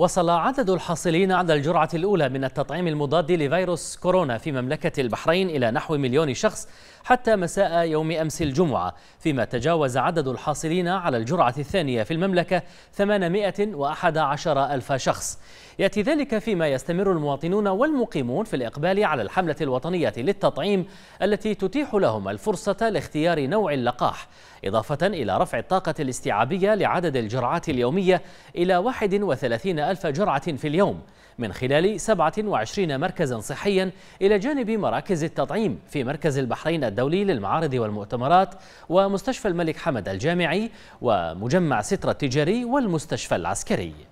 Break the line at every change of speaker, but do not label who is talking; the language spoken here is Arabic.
وصل عدد الحاصلين على الجرعة الأولى من التطعيم المضاد لفيروس كورونا في مملكة البحرين إلى نحو مليون شخص حتى مساء يوم أمس الجمعة فيما تجاوز عدد الحاصلين على الجرعة الثانية في المملكة 811 ألف شخص يأتي ذلك فيما يستمر المواطنون والمقيمون في الإقبال على الحملة الوطنية للتطعيم التي تتيح لهم الفرصة لاختيار نوع اللقاح إضافة إلى رفع الطاقة الاستيعابية لعدد الجرعات اليومية إلى 31 ألف جرعة في اليوم من خلال 27 مركزا صحيا إلى جانب مراكز التطعيم في مركز البحرين الدولي للمعارض والمؤتمرات ومستشفى الملك حمد الجامعي ومجمع سترة التجاري والمستشفى العسكري